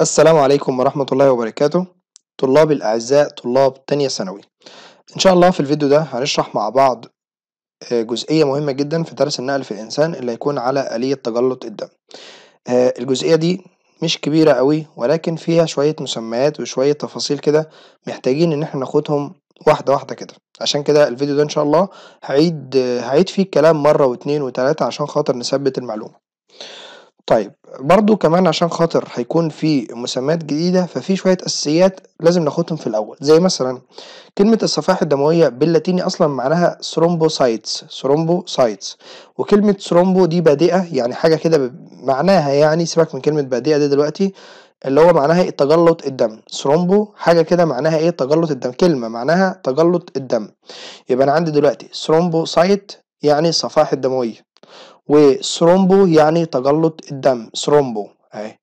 السلام عليكم ورحمة الله وبركاته طلاب الأعزاء طلاب تانية ثانوي إن شاء الله في الفيديو ده هنشرح مع بعض آه، جزئية مهمة جدا في درس النقل في الإنسان اللي هيكون على آلية تجلط الدم آه، الجزئية دي مش كبيرة قوي ولكن فيها شوية مسميات وشوية تفاصيل كده محتاجين إن احنا ناخدهم واحدة واحدة كده عشان كده الفيديو ده إن شاء الله هعيد آه، هعيد فيه الكلام مرة واتنين وتلاتة عشان خاطر نثبت المعلومة طيب برضو كمان عشان خاطر هيكون في مسميات جديدة ففي شوية أساسيات لازم ناخدهم في الأول زي مثلا كلمة الصفائح الدموية باللاتيني أصلا معناها ثرومبوسايتس ثرومبوسايتس وكلمة ثرومبو دي بادئة يعني حاجة كده معناها يعني سيبك من كلمة بادئة دي دلوقتي اللي هو معناها ايه تجلط الدم ثرومبو حاجه كده معناها ايه تجلط الدم كلمه معناها تجلط الدم يبقى انا عندي دلوقتي ثرومبوسايت يعني الصفائح الدمويه وثرومبو يعني تجلط الدم ثرومبو اهي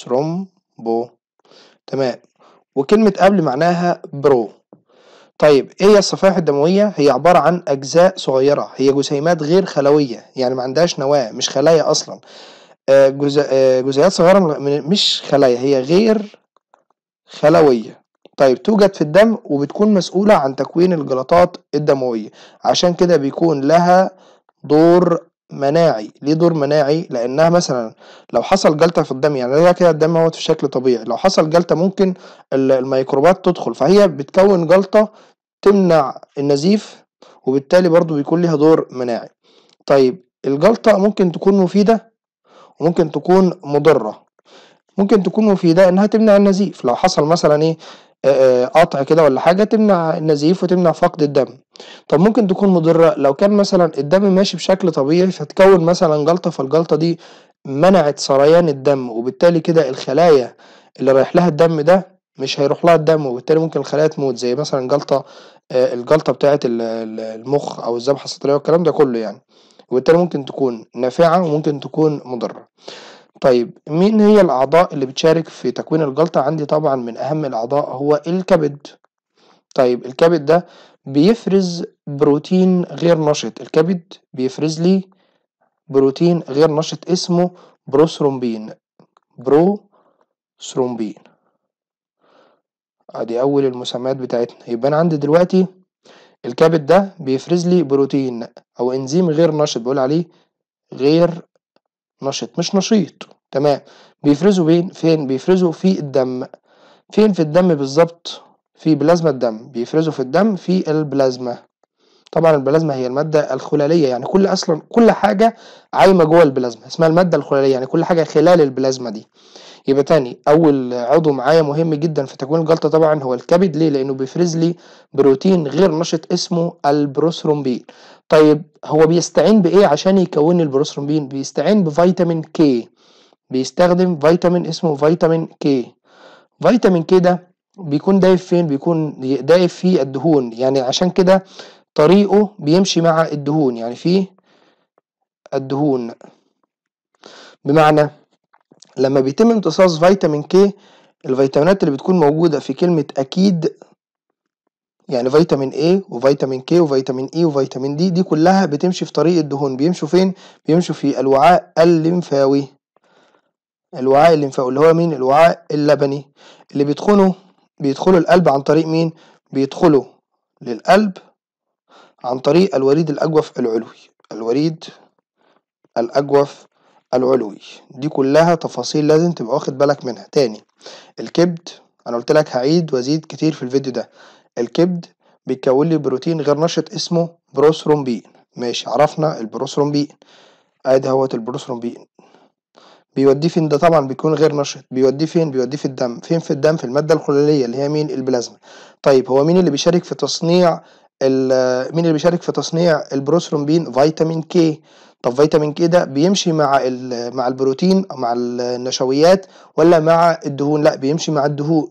ثرومبو تمام وكلمة قبل معناها برو طيب ايه هي الصفائح الدموية هي عبارة عن اجزاء صغيرة هي جسيمات غير خلوية يعني ما عندهاش نواة مش خلايا اصلا آه، آه، جزيئات صغيرة مش خلايا هي غير خلوية طيب توجد في الدم وبتكون مسؤولة عن تكوين الجلطات الدموية عشان كده بيكون لها دور مناعي ليه دور مناعي لانها مثلا لو حصل جلطه في الدم يعني ده كده الدم اهوت في شكل طبيعي لو حصل جلطه ممكن الميكروبات تدخل فهي بتكون جلطه تمنع النزيف وبالتالي برضو بيكون ليها دور مناعي طيب الجلطه ممكن تكون مفيده وممكن تكون مضره ممكن تكون مفيده انها تمنع النزيف لو حصل مثلا ايه آه، آه، قطع كده ولا حاجه تمنع النزيف وتمنع فقد الدم طب ممكن تكون مضره لو كان مثلا الدم ماشي بشكل طبيعي فتكون مثلا جلطه فالجلطه دي منعت سريان الدم وبالتالي كده الخلايا اللي رايح لها الدم ده مش هيروح لها الدم وبالتالي ممكن الخلايا تموت زي مثلا جلطه آه، الجلطه بتاعه المخ او الذبحه السطريه والكلام ده كله يعني وبالتالي ممكن تكون نافعه وممكن تكون مضره طيب مين هي الأعضاء اللي بتشارك في تكوين الجلطة عندي طبعا من أهم الأعضاء هو الكبد طيب الكبد ده بيفرز بروتين غير نشط الكبد بيفرز لي بروتين غير نشط اسمه بروثرومبين بروثرومبين ادي آه، اول المسميات بتاعتنا يبقى انا عندي دلوقتي الكبد ده بيفرز لي بروتين او انزيم غير نشط بقول عليه غير نشط مش نشيط تمام بيفرزوا بين فين بيفرزوا في الدم فين في الدم بالظبط في بلازما الدم بيفرزوا في الدم في البلازما طبعا البلازما هي الماده الخلاليه يعني كل اصلا كل حاجه عايمه جوه البلازما اسمها الماده الخلاليه يعني كل حاجه خلال البلازما دي يبقى تاني اول عضو معايا مهم جدا في تكوين الجلطه طبعا هو الكبد ليه لانه بيفرز لي بروتين غير نشط اسمه البروسرومبين طيب هو بيستعين بايه عشان يكون البروسرومبين بيستعين بفيتامين كي بيستخدم فيتامين اسمه فيتامين كي فيتامين كي ده بيكون دايب فين بيكون دايب في الدهون يعني عشان كده طريقه بيمشي مع الدهون يعني فيه الدهون بمعنى لما بيتم امتصاص فيتامين كي الفيتامينات اللي بتكون موجودة في كلمة أكيد يعني فيتامين A وفيتامين K وفيتامين E وفيتامين D دي كلها بتمشي في طريق الدهون بيمشوا فين؟ بيمشوا في الوعاء الليمفاوي الوعاء الليمفاوي اللي هو مين؟ الوعاء اللبني اللي بيدخلوا بيدخلوا القلب عن طريق مين؟ بيدخلوا للقلب عن طريق الوريد الأجوف العلوي الوريد الأجوف العلوي دي كلها تفاصيل لازم تبقى واخد بالك منها تاني الكبد انا قلت لك هعيد وازيد كتير في الفيديو ده الكبد بيتكون لي بروتين غير نشط اسمه بروثرومبين ماشي عرفنا البروثرومبين ادي اهوت البروثرومبين بيوديه فين ده طبعا بيكون غير نشط بيوديه فين بيوديه في الدم فين في الدم في الماده الخلاليه اللي هي مين البلازما طيب هو مين اللي بيشارك في تصنيع مين اللي بيشارك في تصنيع البروثرومبين فيتامين كي طب فيتامين كي ده بيمشي مع مع البروتين او مع النشويات ولا مع الدهون لا بيمشي مع الدهون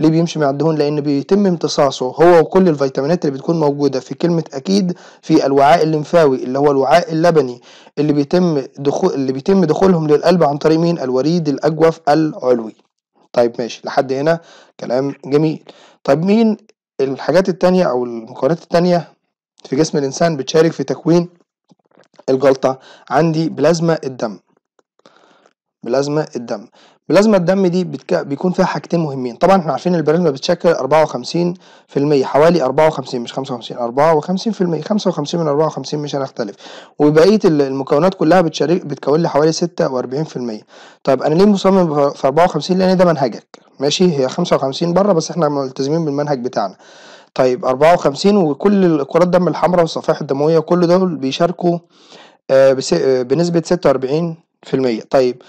ليه بيمشي مع الدهون لان بيتم امتصاصه هو وكل الفيتامينات اللي بتكون موجوده في كلمه اكيد في الوعاء الليمفاوي اللي هو الوعاء اللبني اللي بيتم دخول اللي بيتم دخولهم للقلب عن طريق مين الوريد الاجوف العلوي طيب ماشي لحد هنا كلام جميل طيب مين الحاجات التانية او المكونات التانية في جسم الانسان بتشارك في تكوين الجلطة عندي بلازما الدم بلازما الدم بلازما الدم دي بتك... بيكون فيها حاجتين مهمين طبعا احنا عارفين البلازما بتشكل 54% حوالي 54 مش 55 54% 55 من 54 مش هنختلف وبقيه المكونات كلها بتشارك بتكون لي حوالي 46% طيب انا ليه مصمم في 54 لان ده منهجك ماشي هي 55 بره بس احنا ملتزمين بالمنهج بتاعنا طيب 54 وكل كرات الدم الحمراء والصفائح الدموية كل دول بيشاركوا آه، آه، بنسبة 46% طيب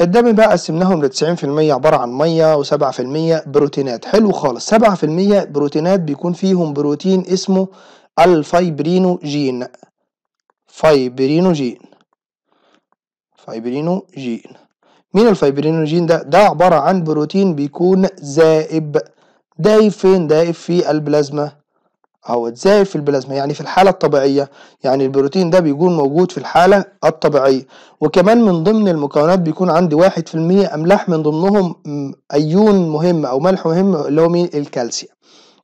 الدم بقى قسمناهم ل 90% عبارة عن مية و7% بروتينات حلو خالص 7% بروتينات بيكون فيهم بروتين اسمه الفايبرينوجين فايبرينوجين فايبرينوجين مين الفايبرينوجين ده؟ ده عبارة عن بروتين بيكون ذائب دايب فين دايب في البلازما اهو ازاي في البلازما يعني في الحاله الطبيعيه يعني البروتين ده بيكون موجود في الحاله الطبيعيه وكمان من ضمن المكونات بيكون عندي واحد في المية املاح من ضمنهم ايون مهم او ملح مهم اللي هو مين الكالسيوم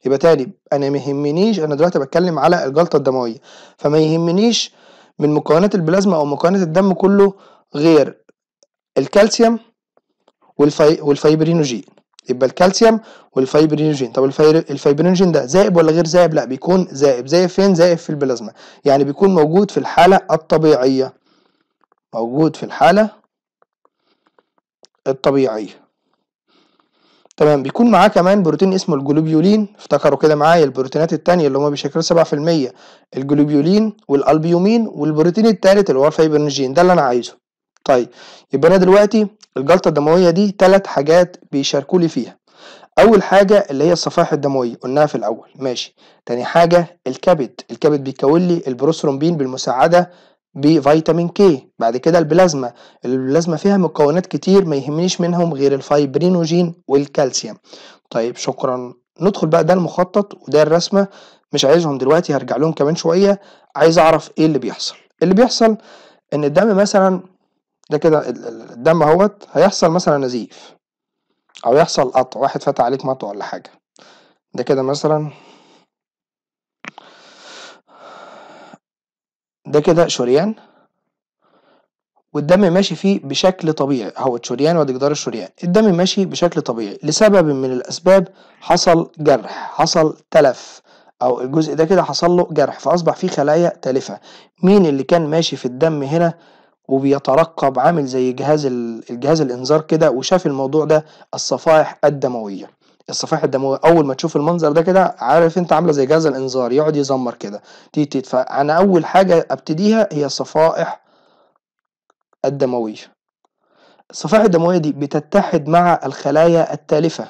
يبقى تاني انا ما يهمنيش انا دلوقتي بتكلم على الجلطه الدمويه فما يهمنيش من مكونات البلازما او مكونات الدم كله غير الكالسيوم والفي... والفايبرينوجين يبقى الكالسيوم والفايبرينوجين طب الفايبرينوجين ده زائب ولا غير زائب لا بيكون زائب زائب فين زائب في البلازما يعني بيكون موجود في الحالة الطبيعية موجود في الحالة الطبيعية تمام بيكون معاه كمان بروتين اسمه الجلوبيولين افتكروا كده معايا البروتينات التانية اللي هما بيشكلوا 7% الجلوبيولين والالبيومين والبروتين التالت اللي هو الفايبرينوجين ده اللي انا عايزه طيب يبقى انا دلوقتي الجلطه الدمويه دي ثلاث حاجات بيشاركوا لي فيها اول حاجه اللي هي الصفائح الدمويه قلناها في الاول ماشي تاني حاجه الكبد الكبد بيكون لي البروسترومبين بالمساعده بفيتامين كي بعد كده البلازما البلازما فيها مكونات كتير ما يهمنيش منهم غير الفايبرينوجين والكالسيوم طيب شكرا ندخل بقى ده المخطط وده الرسمه مش عايزهم دلوقتي هرجع لهم كمان شويه عايز اعرف ايه اللي بيحصل اللي بيحصل ان الدم مثلا ده كده الدم اهوت هيحصل مثلا نزيف او يحصل قطع واحد فتح عليك مطوه ولا حاجه ده كده مثلا ده كده شريان والدم ماشي فيه بشكل طبيعي هو الشريان وادي جدار الشريان الدم ماشي بشكل طبيعي لسبب من الاسباب حصل جرح حصل تلف او الجزء ده كده حصل له جرح فاصبح فيه خلايا تالفه مين اللي كان ماشي في الدم هنا وبيترقب عامل زي جهاز الجهاز الانذار كده وشاف الموضوع ده الصفائح الدمويه الصفائح الدمويه اول ما تشوف المنظر ده كده عارف انت عامله زي جهاز الانذار يقعد يزمر كده تي فانا اول حاجه ابتديها هي الصفائح الدمويه الصفائح الدمويه دي بتتحد مع الخلايا التالفه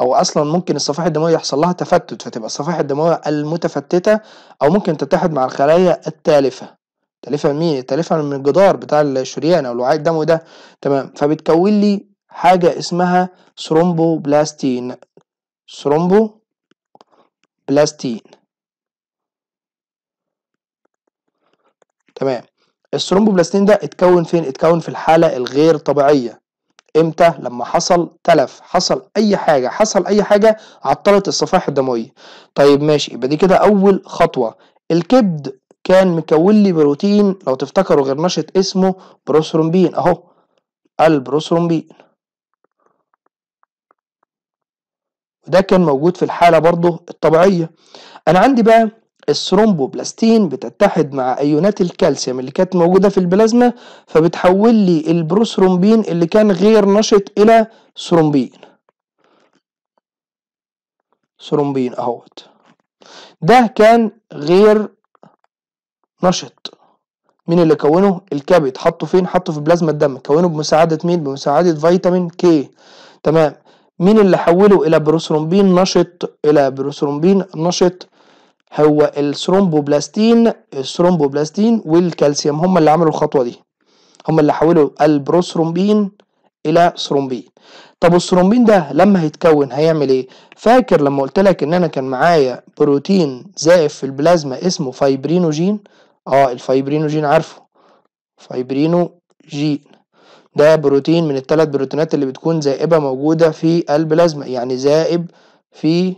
او اصلا ممكن الصفائح الدمويه يحصل لها تفتت فتبقى الصفائح الدمويه المتفتته او ممكن تتحد مع الخلايا التالفه تالفها من مين تالفها من الجدار بتاع الشريان او الوعاء الدموي ده تمام فبتكون لي حاجه اسمها ثرومبوبلاستين ثرومبو بلاستين تمام الثرومبوبلاستين ده اتكون فين اتكون في الحاله الغير طبيعيه امتى لما حصل تلف حصل اي حاجه حصل اي حاجه عطلت الصفائح الدمويه طيب ماشي يبقى دي كده اول خطوه الكبد كان مكون لي بروتين لو تفتكروا غير نشط اسمه بروثرومبين اهو البروثرومبين وده كان موجود في الحالة برضه الطبيعية أنا عندي بقى الثرومبوبلاستين بتتحد مع أيونات الكالسيوم اللي كانت موجودة في البلازما فبتحول لي البروثرومبين اللي كان غير نشط إلى ثرومبين ثرومبين أهوت ده كان غير نشط مين اللي كونه الكبد حطه فين حطه في بلازما الدم كونه بمساعده مين بمساعده فيتامين كي تمام مين اللي حوله الى بروثرومبين نشط الى بروثرومبين نشط هو الثرومبوبلاستين الثرومبوبلاستين والكالسيوم هم اللي عملوا الخطوه دي هم اللي حولوا البروثرومبين الى ثرومبين طب الثرومبين ده لما هيتكون هيعمل ايه فاكر لما قلت لك ان انا كان معايا بروتين زائف في البلازما اسمه فايبرينوجين اه الفايبرينوجين عارفه فايبرينوجين ده بروتين من الثلاث بروتينات اللي بتكون زائبة موجودة في البلازما يعني زائب في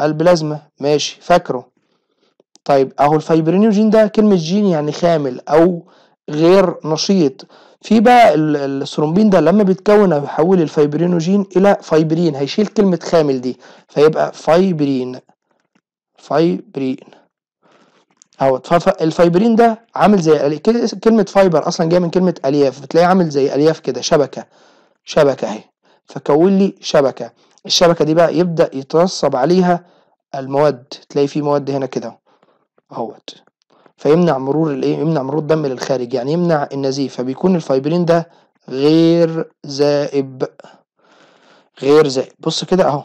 البلازما ماشي فاكره طيب اهو الفايبرينوجين ده كلمة جين يعني خامل او غير نشيط في بقى الثرومبين ده لما بيتكون بيحول الفايبرينوجين الى فايبرين هيشيل كلمة خامل دي فيبقى فايبرين فايبرين اهو الفايبرين ده عامل زي كلمه فايبر اصلا جايه من كلمه الياف بتلاقيه عامل زي الياف كده شبكه شبكه اهي فكون لي شبكه الشبكه دي بقى يبدا يترصب عليها المواد تلاقي في مواد هنا كده اهوت فيمنع مرور الايه يمنع مرور الدم للخارج يعني يمنع النزيف فبيكون الفايبرين ده غير زائب غير زائب بص كده اهو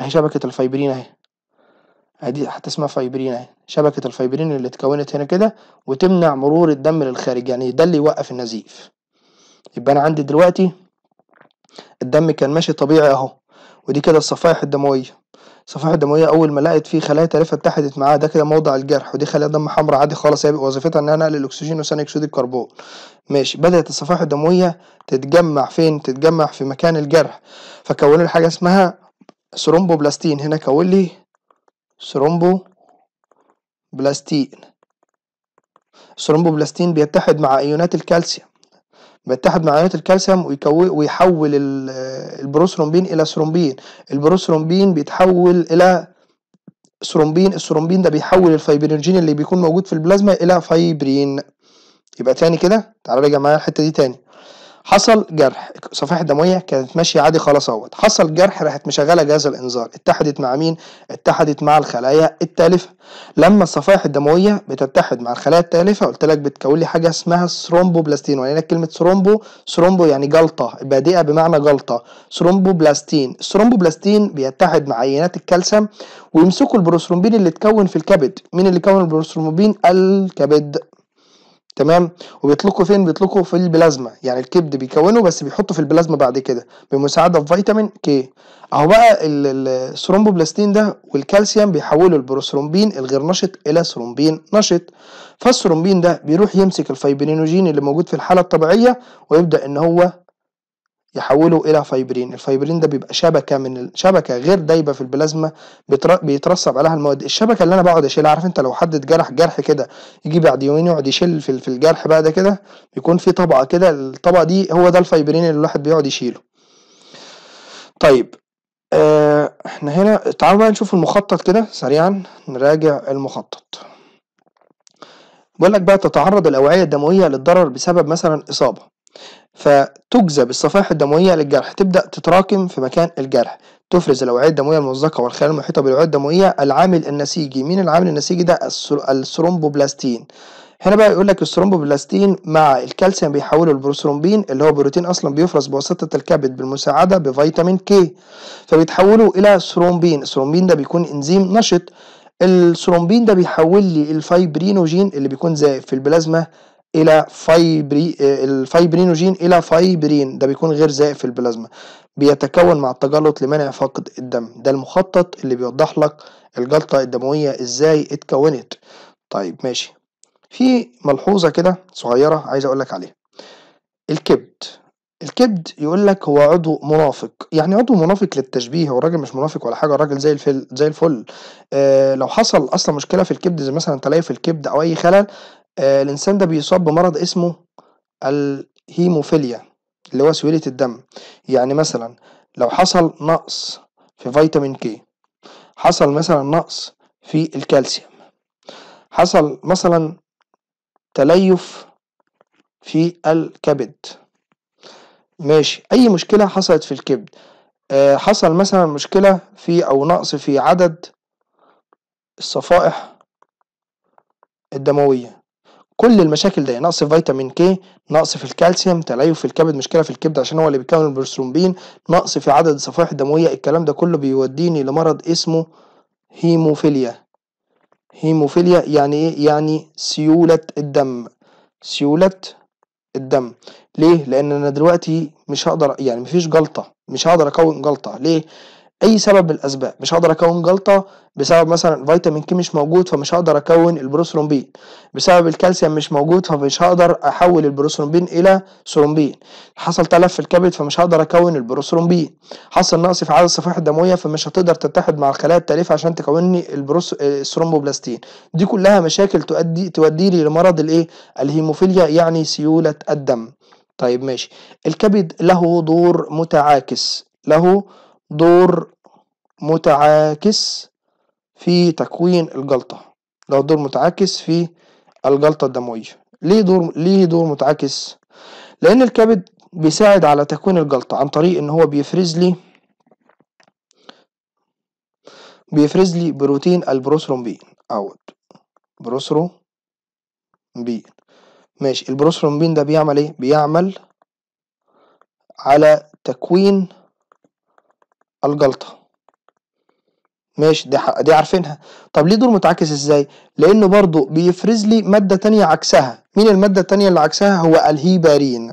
اهي شبكه الفايبرين اهي حتى اسمها فايبرين اهي يعني، شبكه الفايبرين اللي اتكونت هنا كده وتمنع مرور الدم للخارج يعني ده اللي يوقف النزيف يبقى انا عندي دلوقتي الدم كان ماشي طبيعي اهو ودي كده الصفائح الدمويه الصفائح الدمويه اول ما لقت فيه خلايا تالفه اتحدت معاها ده كده موضع الجرح ودي خلايا دم حمراء عادي خالص هي وظيفتها انها نقل الاكسجين وثاني اكسيد الكربون ماشي بدات الصفائح الدمويه تتجمع فين تتجمع في مكان الجرح فكون لي حاجه اسمها ثرومبوبلاستين هنا كون لي ثرومبو بلاستين الثرومبوبلاستين بيتحد مع ايونات الكالسيوم بيتحد مع ايونات الكالسيوم ويحول البروثرومبين الى ثرومبين البروثرومبين بيتحول الى ثرومبين الثرومبين ده بيحول الفايبرينجين اللي بيكون موجود في البلازما الى فايبرين يبقى تاني كده تعالوا راجع معايا الحته دي تاني حصل جرح صفائح دمويه كانت ماشيه عادي خلاص اهوت حصل جرح راحت مشغله جهاز الانذار اتحدت مع مين اتحدت مع الخلايا التالفه لما الصفائح الدمويه بتتحد مع الخلايا التالفه قلت لك بتكون لي حاجه اسمها ثرومبوبلاستين ولكن كلمه ثرومبو ثرومبو يعني جلطه بادئه بمعنى جلطه ثرومبوبلاستين الثرومبوبلاستين بيتحد مع عينات الكالسيوم ويمسكوا البروثرومبين اللي اتكون في الكبد مين اللي كون البروثرومبين الكبد تمام وبيطلقوا فين بيطلقوا في البلازما يعني الكبد بيكونه بس بيحطه في البلازما بعد كده بمساعده فيتامين كي اهو بقى الثرومبوبلاستين ده والكالسيوم بيحولوا البروثرومبين الغير نشط الى ثرومبين نشط فالثرومبين ده بيروح يمسك الفايبرينوجين اللي موجود في الحاله الطبيعيه ويبدا ان هو يحوله الى فايبرين الفايبرين ده بيبقى شبكه من شبكه غير دايبه في البلازما بيترسب عليها المواد الشبكه اللي انا بقعد اشيلها عارف انت لو حد اتجرح جرح كده يجي بعد يومين يقعد يشيل في الجرح بقى ده كده بيكون في طبقه كده الطبقه دي هو ده الفايبرين اللي الواحد بيقعد يشيله طيب آه احنا هنا تعالوا بقى نشوف المخطط كده سريعا نراجع المخطط بيقول لك بقى تتعرض الاوعيه الدمويه للضرر بسبب مثلا اصابه فتجذب الصفائح الدمويه للجرح تبدا تتراكم في مكان الجرح تفرز الاوعيه الدمويه الممزقه والخلايا المحيطه بالاوعيه الدمويه العامل النسيجي مين العامل النسيجي ده الثرومبوبلاستين هنا بقى يقول لك الثرومبوبلاستين مع الكالسيوم بيحوله البروثرومبين اللي هو بروتين اصلا بيفرز بواسطه الكبد بالمساعده بفيتامين كي فبيتحولوا الى ثرومبين الثرومبين ده بيكون انزيم نشط الثرومبين ده بيحول لي الفايبرينوجين اللي بيكون زائف في البلازما الى فايبري آه، الفايبرينوجين الى فايبرين ده بيكون غير زائف في البلازما بيتكون مع التجلط لمنع فقد الدم ده المخطط اللي بيوضح لك الجلطة الدموية ازاي اتكونت طيب ماشي في ملحوظة كده صغيرة عايز اقول لك عليها الكبد الكبد يقول لك هو عضو منافق يعني عضو منافق للتشبيه هو الراجل مش منافق ولا حاجه الراجل زي الفل زي الفل آه لو حصل اصلا مشكله في الكبد زي مثلا تلاقي في الكبد او اي خلل آه الانسان ده بيصاب بمرض اسمه الهيموفيليا اللي هو سويلة الدم يعني مثلا لو حصل نقص في فيتامين كي حصل مثلا نقص في الكالسيوم حصل مثلا تليف في الكبد ماشي اي مشكله حصلت في الكبد آه حصل مثلا مشكله في او نقص في عدد الصفائح الدمويه كل المشاكل دي نقص في فيتامين كي نقص في الكالسيوم تليف في الكبد مشكله في الكبد عشان هو اللي بيكون البروثرومبين نقص في عدد الصفائح الدمويه الكلام ده كله بيوديني لمرض اسمه هيموفيليا هيموفيليا يعني ايه يعني سيوله الدم سيوله الدم ليه لان انا دلوقتي مش هقدر يعني مفيش جلطه مش هقدر اكون جلطه ليه اي سبب من الاسباب مش هقدر اكون جلطه بسبب مثلا فيتامين كي مش موجود فمش هقدر اكون البروثرومبين بسبب الكالسيوم مش موجود فمش هقدر احول البروثرومبين الى ثرومبين حصل تلف في الكبد فمش هقدر اكون البروثرومبين حصل نقص في عدد الصفائح الدمويه فمش هتقدر تتحد مع الخلايا التالفه عشان تكوني البروس الثرومبوبلاستين دي كلها مشاكل تؤدي تودي لي لمرض الايه الهيموفيليا يعني سيوله الدم طيب ماشي الكبد له دور متعاكس له دور متعاكس في تكوين الجلطة له دور متعاكس في الجلطة الدموية ليه دور ليه دور متعاكس لأن الكبد بيساعد على تكوين الجلطة عن طريق إن هو بيفرز لي بيفرز لي بروتين البروثرومبين أوت بروثرومبين ماشي البروثرومبين ده بيعمل إيه؟ بيعمل على تكوين الجلطه ماشي دي دي عارفينها طب ليه دور متعاكس ازاي لانه برضو بيفرز لي ماده تانية عكسها مين الماده التانية اللي عكسها هو الهيبارين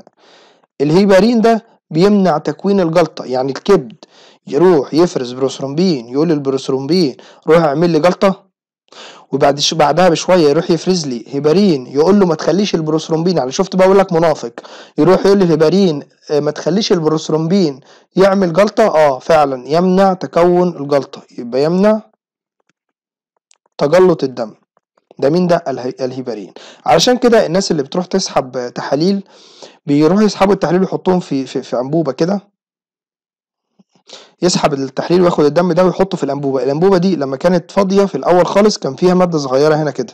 الهيبارين ده بيمنع تكوين الجلطه يعني الكبد يروح يفرز بروسرومبين يقول للبروثرومبين روح اعمل لي جلطه وبعد شو بعدها بشويه يروح يفرز لي هبارين يقول له ما تخليش البروسرومبين على شفت بقول لك منافق يروح يقول لي هبارين آه، ما تخليش البروسرومبين يعمل جلطه اه فعلا يمنع تكون الجلطه يبقى يمنع تجلط الدم ده مين ده الهبارين علشان كده الناس اللي بتروح تسحب تحاليل بيروحوا يسحبوا التحاليل ويحطوهم في في, في انبوبه كده يسحب التحليل وياخد الدم ده ويحطه في الانبوبه الانبوبه دي لما كانت فاضيه في الاول خالص كان فيها ماده صغيره هنا كده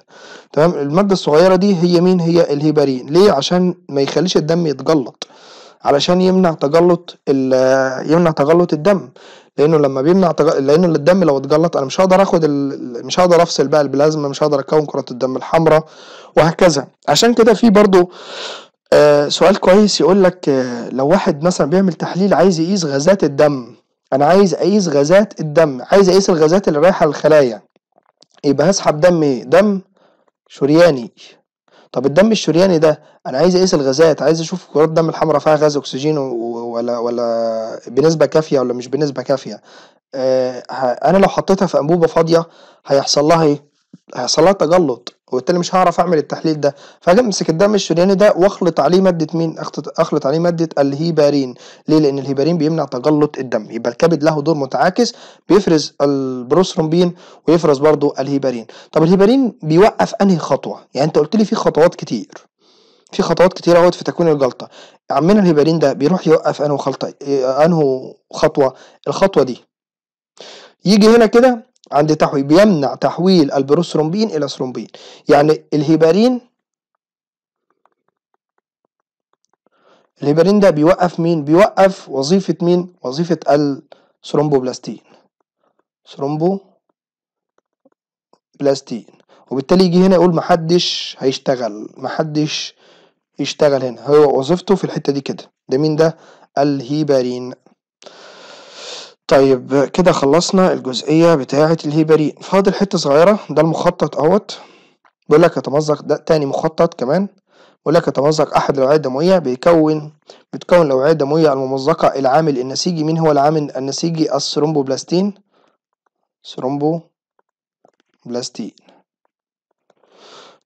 تمام الماده الصغيره دي هي مين هي الهيبارين ليه عشان ما يخليش الدم يتجلط علشان يمنع تجلط يمنع تجلط الدم لانه لما بيمنع تج... لانه الدم لو اتجلط انا مش هقدر اخد ال... مش هقدر افصل بقى البلازما مش هقدر اكون كرات الدم الحمراء وهكذا عشان كده في برضو آه سؤال كويس يقول لك آه لو واحد مثلا بيعمل تحليل عايز يقيس غازات الدم انا عايز اقيس غازات الدم عايز اقيس الغازات اللي رايحه للخلايا يبقى هسحب دم ايه دم شرياني طب الدم الشرياني ده انا عايز اقيس الغازات عايز اشوف كرات الدم الحمراء فيها غاز اكسجين ولا ولا بنسبه كافيه ولا مش بنسبه كافيه آه انا لو حطيتها في انبوبه فاضيه هيحصل لها ايه هيحصل لها تجلط وبالتالي مش هعرف اعمل التحليل ده فهاجي امسك الدم الشرياني ده واخلط عليه ماده مين اخلط عليه ماده الهيبارين ليه لان الهيبارين بيمنع تجلط الدم يبقى الكبد له دور متعاكس بيفرز البروثرومبين ويفرز برضه الهيبارين طب الهيبارين بيوقف انهي خطوه يعني انت قلت لي في خطوات كتير في خطوات كتيره اهوت في تكوين الجلطه عمنا الهيبارين ده بيروح يوقف انه خلطه انه خطوه الخطوه دي يجي هنا كده عند تحويل بيمنع تحويل البروسترومبين الى ثرومبين يعني الهيبارين الهيبارين ده بيوقف مين بيوقف وظيفة مين وظيفة الثرومبوبلاستين ثرومبوبلاستين وبالتالي يجي هنا يقول محدش هيشتغل محدش يشتغل هنا هو وظيفته في الحتة دي كده ده مين ده الهيبارين طيب كده خلصنا الجزئية بتاعة الهيبرين فاضل حتة صغيرة ده المخطط اهوت بيقول لك يتمزق ده تاني مخطط كمان بيقول لك يتمزق أحد الأوعية الدموية بيكون بتكون الأوعية الدموية الممزقة العامل النسيجي مين هو العامل النسيجي الثرومبوبلاستين ثرومبوبلاستين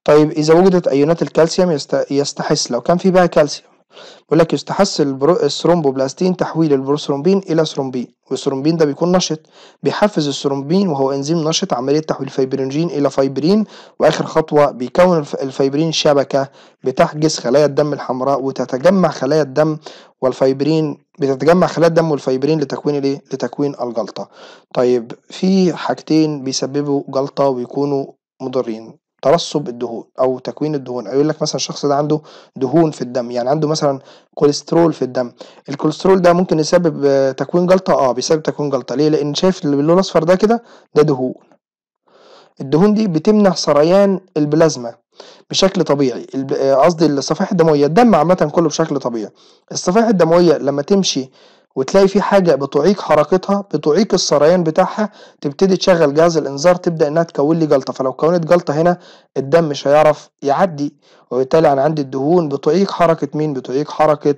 طيب إذا وجدت أيونات الكالسيوم يستحس لو كان في بقى كالسيوم بيقول لك يستحث الثرومبوبلاستين تحويل البروثرومبين الى ثرومبين والثرومبين ده بيكون نشط بيحفز الثرومبين وهو انزيم نشط عمليه تحويل الفيبرينجين الى فايبرين واخر خطوه بيكون الفايبرين شبكه بتحجز خلايا الدم الحمراء وتتجمع خلايا الدم والفايبرين بتتجمع خلايا الدم والفايبرين لتكوين الايه لتكوين الجلطه طيب في حاجتين بيسببوا جلطه ويكونوا مضرين ترسب الدهون او تكوين الدهون يقول لك مثلا الشخص ده عنده دهون في الدم يعني عنده مثلا كوليسترول في الدم الكوليسترول ده ممكن يسبب آه، تكوين جلطه اه بيسبب تكوين جلطه ليه لان شايف اللي باللون الاصفر ده كده ده دهون الدهون دي بتمنع سريان البلازما بشكل طبيعي آه، قصدي الصفائح الدمويه الدم عامه كله بشكل طبيعي الصفائح الدمويه لما تمشي وتلاقي في حاجه بتعيق حركتها بتعيق السريان بتاعها تبتدي تشغل جهاز الانذار تبدا انها تكون لي جلطه فلو كونت جلطه هنا الدم مش هيعرف يعدي وبالتالي انا عندي الدهون بتعيق حركه مين بتعيق حركه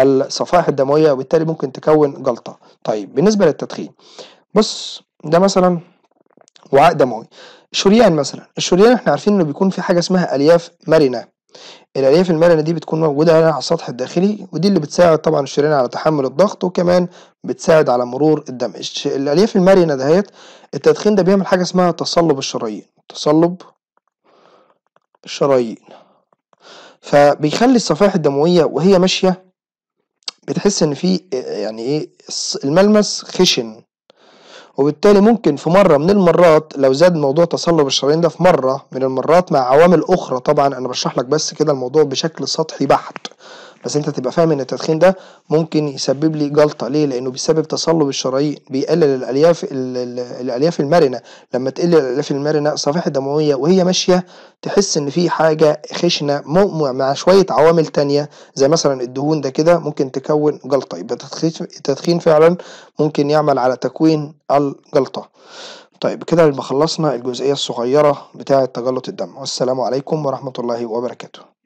الصفائح الدمويه وبالتالي ممكن تكون جلطه طيب بالنسبه للتدخين بص ده مثلا وعاء دموي شريان مثلا الشريان احنا عارفين انه بيكون في حاجه اسمها الياف مرنه الألياف المرنة دي بتكون موجودة هنا على السطح الداخلي ودي اللي بتساعد طبعا الشريان على تحمل الضغط وكمان بتساعد على مرور الدم الألياف المرنة دهيت التدخين ده بيعمل حاجة اسمها تصلب الشرايين تصلب الشرايين فبيخلي الصفائح الدموية وهي ماشية بتحس إن في يعني إيه الملمس خشن وبالتالي ممكن في مرة من المرات لو زاد موضوع تصلب الشرايين ده في مرة من المرات مع عوامل أخرى طبعا أنا بشرح لك بس كده الموضوع بشكل سطحي بحت بس انت تبقى فاهم ان التدخين ده ممكن يسبب لي جلطه ليه لانه بيسبب تصلب الشرايين بيقلل الالياف الالياف المرنه لما تقل الالياف المرنه الصفائح الدمويه وهي ماشيه تحس ان في حاجه خشنه مع شويه عوامل تانية زي مثلا الدهون ده كده ممكن تكون جلطه يبقى التدخين فعلا ممكن يعمل على تكوين الجلطه طيب كده لما خلصنا الجزئيه الصغيره بتاعه تجلط الدم والسلام عليكم ورحمه الله وبركاته